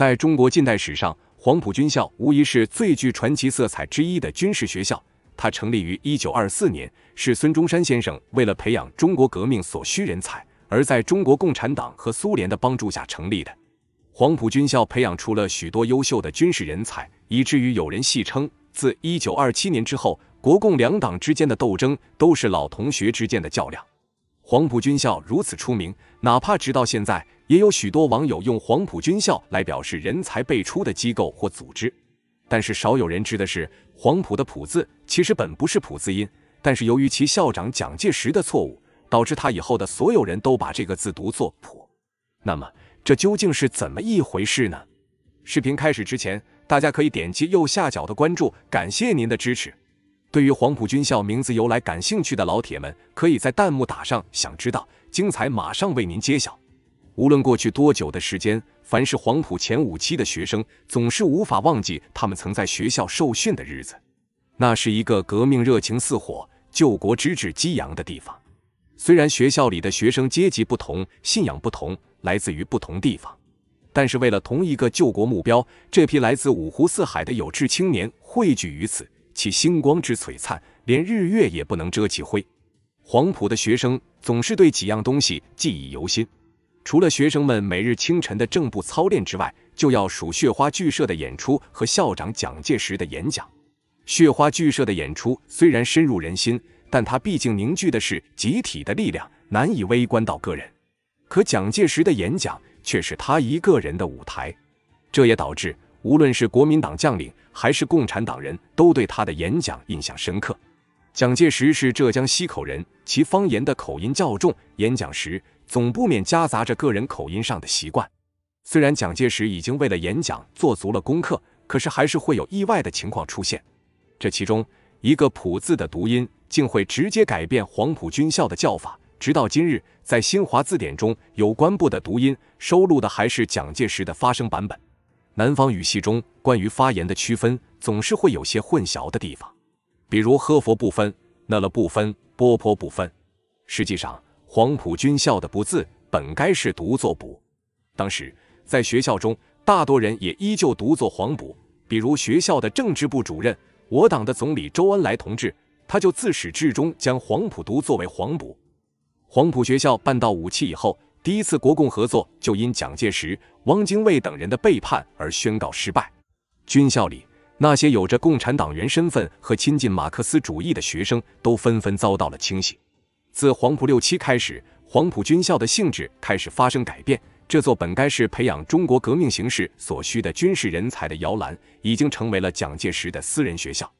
在中国近代史上，黄埔军校无疑是最具传奇色彩之一的军事学校。它成立于1924年，是孙中山先生为了培养中国革命所需人才，而在中国共产党和苏联的帮助下成立的。黄埔军校培养出了许多优秀的军事人才，以至于有人戏称，自1927年之后，国共两党之间的斗争都是老同学之间的较量。黄埔军校如此出名，哪怕直到现在。也有许多网友用黄埔军校来表示人才辈出的机构或组织，但是少有人知的是，黄埔的“普”字其实本不是“普”字音，但是由于其校长蒋介石的错误，导致他以后的所有人都把这个字读作“普”。那么，这究竟是怎么一回事呢？视频开始之前，大家可以点击右下角的关注，感谢您的支持。对于黄埔军校名字由来感兴趣的老铁们，可以在弹幕打上“想知道”，精彩马上为您揭晓。无论过去多久的时间，凡是黄埔前五期的学生，总是无法忘记他们曾在学校受训的日子。那是一个革命热情似火、救国之志激扬的地方。虽然学校里的学生阶级不同、信仰不同、来自于不同地方，但是为了同一个救国目标，这批来自五湖四海的有志青年汇聚于此，其星光之璀璨，连日月也不能遮其辉。黄埔的学生总是对几样东西记忆犹新。除了学生们每日清晨的正步操练之外，就要数雪花剧社的演出和校长蒋介石的演讲。雪花剧社的演出虽然深入人心，但它毕竟凝聚的是集体的力量，难以微观到个人。可蒋介石的演讲却是他一个人的舞台，这也导致无论是国民党将领还是共产党人都对他的演讲印象深刻。蒋介石是浙江溪口人，其方言的口音较重，演讲时。总不免夹杂着个人口音上的习惯。虽然蒋介石已经为了演讲做足了功课，可是还是会有意外的情况出现。这其中一个“普”字的读音，竟会直接改变黄埔军校的叫法。直到今日，在新华字典中“有关部”的读音收录的还是蒋介石的发声版本。南方语系中关于发言的区分，总是会有些混淆的地方。比如“呵佛不分”、“那了不分”、“波泼不分”。实际上，黄埔军校的“不”字本该是读作“补”，当时在学校中，大多人也依旧读作“黄埔”。比如学校的政治部主任，我党的总理周恩来同志，他就自始至终将“黄埔”读作为“黄埔”。黄埔学校办到五期以后，第一次国共合作就因蒋介石、汪精卫等人的背叛而宣告失败。军校里那些有着共产党员身份和亲近马克思主义的学生，都纷纷遭到了清洗。自黄埔六七开始，黄埔军校的性质开始发生改变。这座本该是培养中国革命形势所需的军事人才的摇篮，已经成为了蒋介石的私人学校。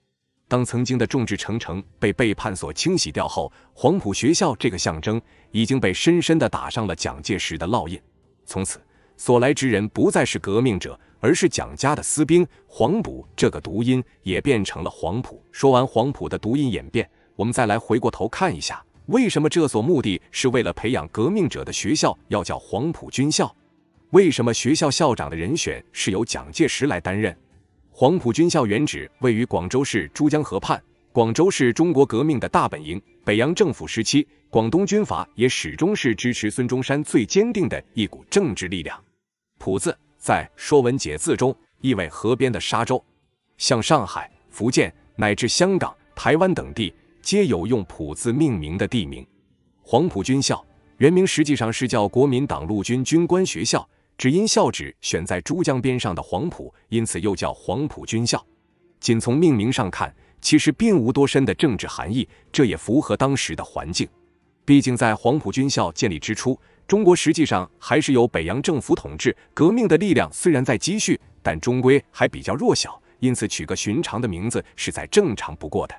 当曾经的众志成城被背叛所清洗掉后，黄埔学校这个象征已经被深深的打上了蒋介石的烙印。从此，所来之人不再是革命者，而是蒋家的私兵。黄埔这个读音也变成了黄埔。说完黄埔的读音演变，我们再来回过头看一下。为什么这所目的是为了培养革命者的学校要叫黄埔军校？为什么学校校长的人选是由蒋介石来担任？黄埔军校原址位于广州市珠江河畔。广州是中国革命的大本营。北洋政府时期，广东军阀也始终是支持孙中山最坚定的一股政治力量。浦字在《说文解字》中意味河边的沙洲。像上海、福建乃至香港、台湾等地。皆有用“普”字命名的地名，黄埔军校原名实际上是叫国民党陆军军官学校，只因校址选在珠江边上的黄埔，因此又叫黄埔军校。仅从命名上看，其实并无多深的政治含义，这也符合当时的环境。毕竟在黄埔军校建立之初，中国实际上还是由北洋政府统治，革命的力量虽然在积蓄，但终归还比较弱小，因此取个寻常的名字是再正常不过的。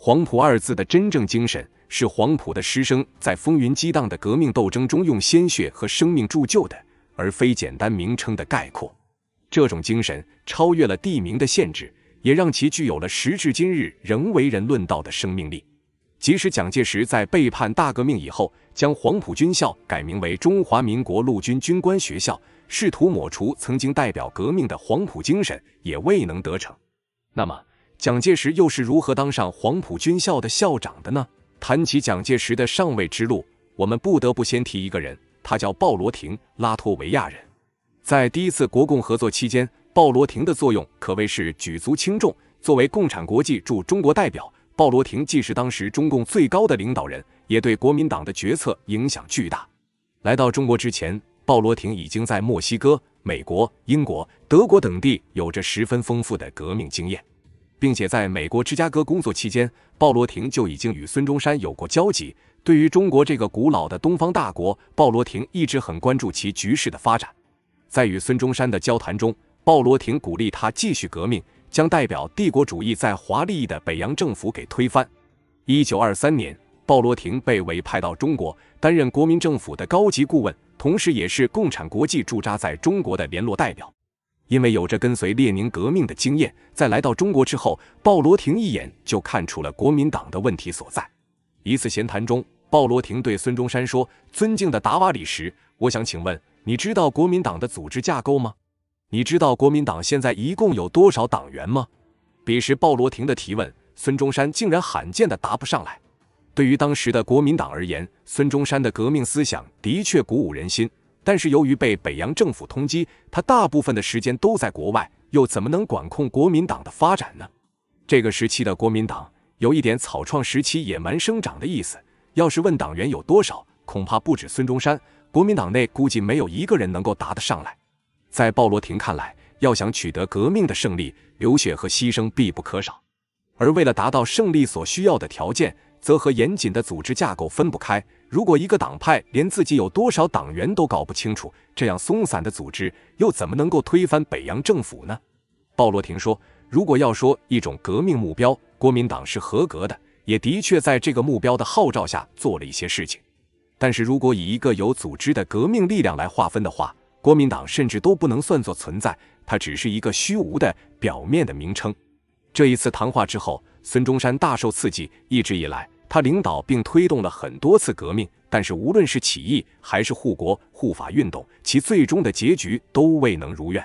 黄埔二字的真正精神，是黄埔的师生在风云激荡的革命斗争中用鲜血和生命铸就的，而非简单名称的概括。这种精神超越了地名的限制，也让其具有了时至今日仍为人论道的生命力。即使蒋介石在背叛大革命以后，将黄埔军校改名为中华民国陆军军官学校，试图抹除曾经代表革命的黄埔精神，也未能得逞。那么，蒋介石又是如何当上黄埔军校的校长的呢？谈起蒋介石的上位之路，我们不得不先提一个人，他叫鲍罗廷，拉脱维亚人。在第一次国共合作期间，鲍罗廷的作用可谓是举足轻重。作为共产国际驻中国代表，鲍罗廷既是当时中共最高的领导人，也对国民党的决策影响巨大。来到中国之前，鲍罗廷已经在墨西哥、美国、英国、德国等地有着十分丰富的革命经验。并且在美国芝加哥工作期间，鲍罗廷就已经与孙中山有过交集。对于中国这个古老的东方大国，鲍罗廷一直很关注其局势的发展。在与孙中山的交谈中，鲍罗廷鼓励他继续革命，将代表帝国主义在华利益的北洋政府给推翻。一九二三年，鲍罗廷被委派到中国，担任国民政府的高级顾问，同时也是共产国际驻扎在中国的联络代表。因为有着跟随列宁革命的经验，在来到中国之后，鲍罗廷一眼就看出了国民党的问题所在。一次闲谈中，鲍罗廷对孙中山说：“尊敬的达瓦里什，我想请问，你知道国民党的组织架构吗？你知道国民党现在一共有多少党员吗？”彼时鲍罗廷的提问，孙中山竟然罕见的答不上来。对于当时的国民党而言，孙中山的革命思想的确鼓舞人心。但是由于被北洋政府通缉，他大部分的时间都在国外，又怎么能管控国民党的发展呢？这个时期的国民党有一点草创时期野蛮生长的意思。要是问党员有多少，恐怕不止孙中山，国民党内估计没有一个人能够答得上来。在鲍罗廷看来，要想取得革命的胜利，流血和牺牲必不可少，而为了达到胜利所需要的条件，则和严谨的组织架构分不开。如果一个党派连自己有多少党员都搞不清楚，这样松散的组织又怎么能够推翻北洋政府呢？鲍罗廷说：“如果要说一种革命目标，国民党是合格的，也的确在这个目标的号召下做了一些事情。但是如果以一个有组织的革命力量来划分的话，国民党甚至都不能算作存在，它只是一个虚无的表面的名称。”这一次谈话之后，孙中山大受刺激，一直以来。他领导并推动了很多次革命，但是无论是起义还是护国护法运动，其最终的结局都未能如愿。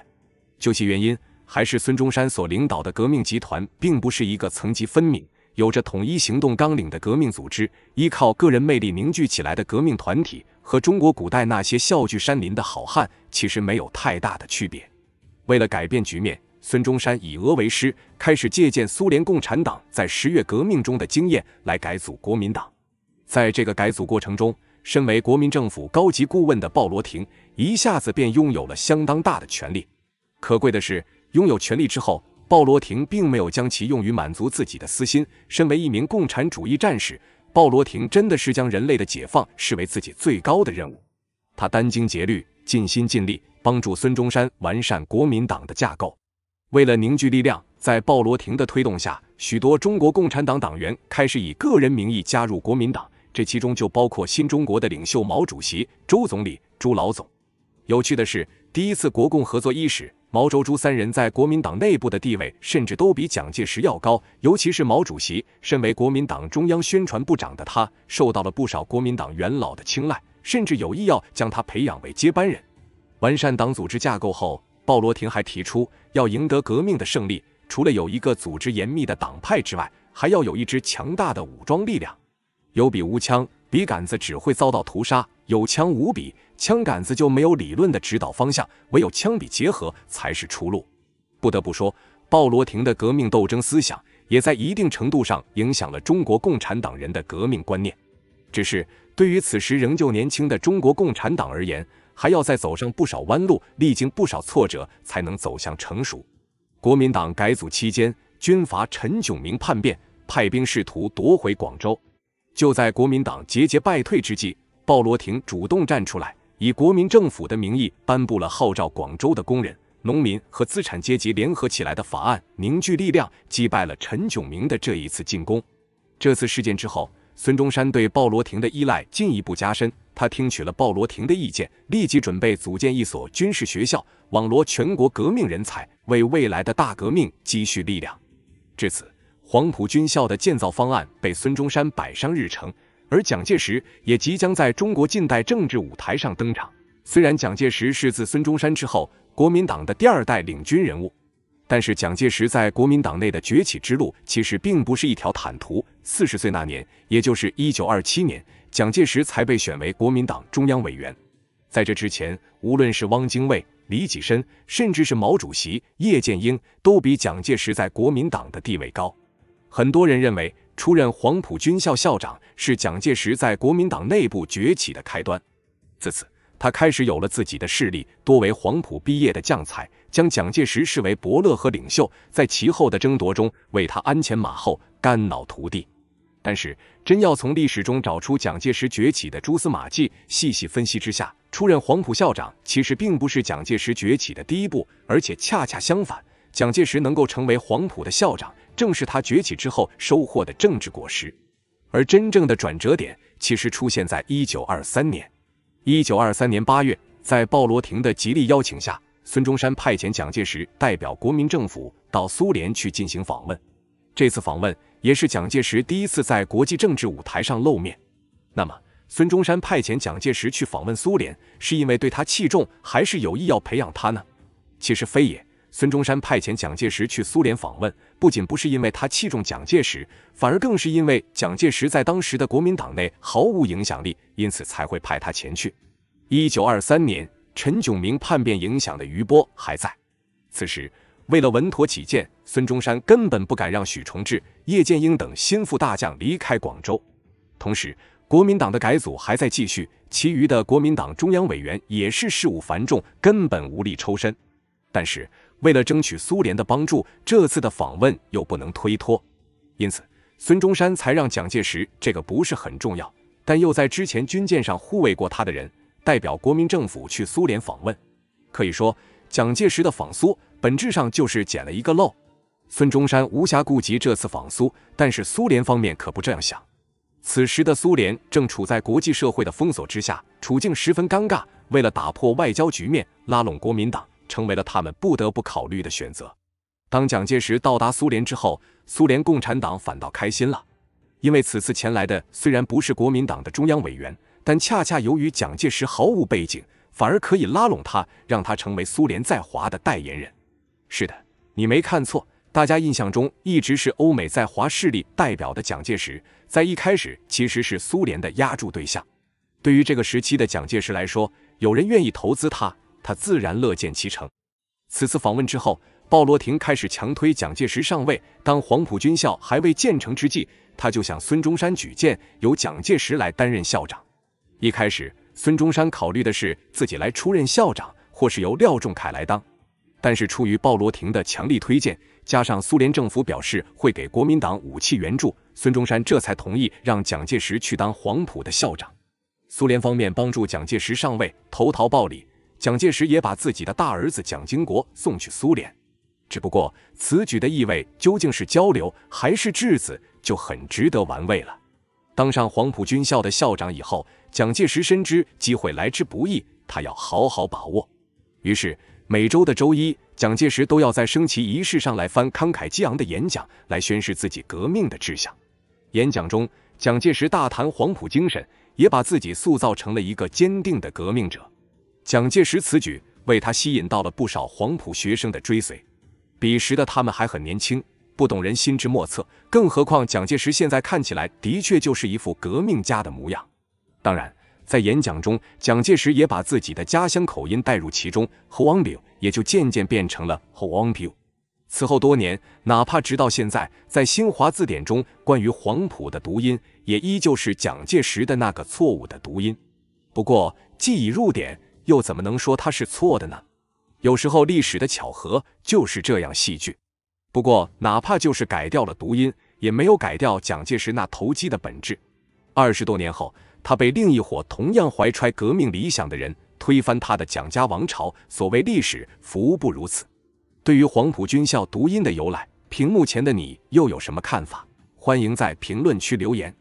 究其原因，还是孙中山所领导的革命集团并不是一个层级分明、有着统一行动纲领的革命组织，依靠个人魅力凝聚起来的革命团体和中国古代那些笑聚山林的好汉其实没有太大的区别。为了改变局面。孙中山以俄为师，开始借鉴苏联共产党在十月革命中的经验来改组国民党。在这个改组过程中，身为国民政府高级顾问的鲍罗廷一下子便拥有了相当大的权力。可贵的是，拥有权力之后，鲍罗廷并没有将其用于满足自己的私心。身为一名共产主义战士，鲍罗廷真的是将人类的解放视为自己最高的任务。他殚精竭虑、尽心尽力，帮助孙中山完善国民党的架构。为了凝聚力量，在鲍罗廷的推动下，许多中国共产党党员开始以个人名义加入国民党。这其中就包括新中国的领袖毛主席、周总理、朱老总。有趣的是，第一次国共合作伊始，毛、周、朱三人在国民党内部的地位甚至都比蒋介石要高。尤其是毛主席，身为国民党中央宣传部长的他，受到了不少国民党元老的青睐，甚至有意要将他培养为接班人。完善党组织架构后。鲍罗廷还提出，要赢得革命的胜利，除了有一个组织严密的党派之外，还要有一支强大的武装力量。有笔无枪，笔杆子只会遭到屠杀；有枪无笔，枪杆子就没有理论的指导方向。唯有枪笔结合，才是出路。不得不说，鲍罗廷的革命斗争思想，也在一定程度上影响了中国共产党人的革命观念。只是对于此时仍旧年轻的中国共产党而言，还要再走上不少弯路，历经不少挫折，才能走向成熟。国民党改组期间，军阀陈炯明叛变，派兵试图夺回广州。就在国民党节节败退之际，鲍罗廷主动站出来，以国民政府的名义颁布了号召广州的工人、农民和资产阶级联合起来的法案，凝聚力量，击败了陈炯明的这一次进攻。这次事件之后。孙中山对鲍罗廷的依赖进一步加深，他听取了鲍罗廷的意见，立即准备组建一所军事学校，网罗全国革命人才，为未来的大革命积蓄力量。至此，黄埔军校的建造方案被孙中山摆上日程，而蒋介石也即将在中国近代政治舞台上登场。虽然蒋介石是自孙中山之后国民党的第二代领军人物。但是蒋介石在国民党内的崛起之路其实并不是一条坦途。四十岁那年，也就是一九二七年，蒋介石才被选为国民党中央委员。在这之前，无论是汪精卫、李济深，甚至是毛主席、叶剑英，都比蒋介石在国民党的地位高。很多人认为，出任黄埔军校校长是蒋介石在国民党内部崛起的开端。自此，他开始有了自己的势力，多为黄埔毕业的将才。将蒋介石视为伯乐和领袖，在其后的争夺中为他鞍前马后、肝脑涂地。但是，真要从历史中找出蒋介石崛起的蛛丝马迹，细细分析之下，出任黄埔校长其实并不是蒋介石崛起的第一步，而且恰恰相反，蒋介石能够成为黄埔的校长，正是他崛起之后收获的政治果实。而真正的转折点其实出现在1923年。1923年8月，在鲍罗廷的极力邀请下。孙中山派遣蒋介石代表国民政府到苏联去进行访问，这次访问也是蒋介石第一次在国际政治舞台上露面。那么，孙中山派遣蒋介石去访问苏联，是因为对他器重，还是有意要培养他呢？其实非也，孙中山派遣蒋介石去苏联访问，不仅不是因为他器重蒋介石，反而更是因为蒋介石在当时的国民党内毫无影响力，因此才会派他前去。一九二三年。陈炯明叛变影响的余波还在，此时为了稳妥起见，孙中山根本不敢让许崇智、叶剑英等心腹大将离开广州。同时，国民党的改组还在继续，其余的国民党中央委员也是事务繁重，根本无力抽身。但是，为了争取苏联的帮助，这次的访问又不能推脱，因此孙中山才让蒋介石这个不是很重要，但又在之前军舰上护卫过他的人。代表国民政府去苏联访问，可以说蒋介石的访苏本质上就是捡了一个漏。孙中山无暇顾及这次访苏，但是苏联方面可不这样想。此时的苏联正处在国际社会的封锁之下，处境十分尴尬。为了打破外交局面，拉拢国民党成为了他们不得不考虑的选择。当蒋介石到达苏联之后，苏联共产党反倒开心了，因为此次前来的虽然不是国民党的中央委员。但恰恰由于蒋介石毫无背景，反而可以拉拢他，让他成为苏联在华的代言人。是的，你没看错，大家印象中一直是欧美在华势力代表的蒋介石，在一开始其实是苏联的压注对象。对于这个时期的蒋介石来说，有人愿意投资他，他自然乐见其成。此次访问之后，鲍罗廷开始强推蒋介石上位。当黄埔军校还未建成之际，他就向孙中山举荐，由蒋介石来担任校长。一开始，孙中山考虑的是自己来出任校长，或是由廖仲恺来当。但是出于鲍罗廷的强力推荐，加上苏联政府表示会给国民党武器援助，孙中山这才同意让蒋介石去当黄埔的校长。苏联方面帮助蒋介石上位，投桃报李，蒋介石也把自己的大儿子蒋经国送去苏联。只不过此举的意味究竟是交流还是质子，就很值得玩味了。当上黄埔军校的校长以后。蒋介石深知机会来之不易，他要好好把握。于是，每周的周一，蒋介石都要在升旗仪式上来翻慷慨激昂的演讲，来宣示自己革命的志向。演讲中，蒋介石大谈黄埔精神，也把自己塑造成了一个坚定的革命者。蒋介石此举为他吸引到了不少黄埔学生的追随。彼时的他们还很年轻，不懂人心之莫测，更何况蒋介石现在看起来的确就是一副革命家的模样。当然，在演讲中，蒋介石也把自己的家乡口音带入其中，i u 也就渐渐变成了 i u 此后多年，哪怕直到现在，在新华字典中关于黄埔的读音，也依旧是蒋介石的那个错误的读音。不过，既已入典，又怎么能说它是错的呢？有时候，历史的巧合就是这样戏剧。不过，哪怕就是改掉了读音，也没有改掉蒋介石那投机的本质。二十多年后。他被另一伙同样怀揣革命理想的人推翻他的蒋家王朝，所谓历史，福不如此。对于黄埔军校读音的由来，屏幕前的你又有什么看法？欢迎在评论区留言。